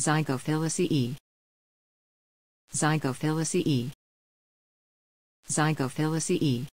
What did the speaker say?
Zygophilus E. Zygophilus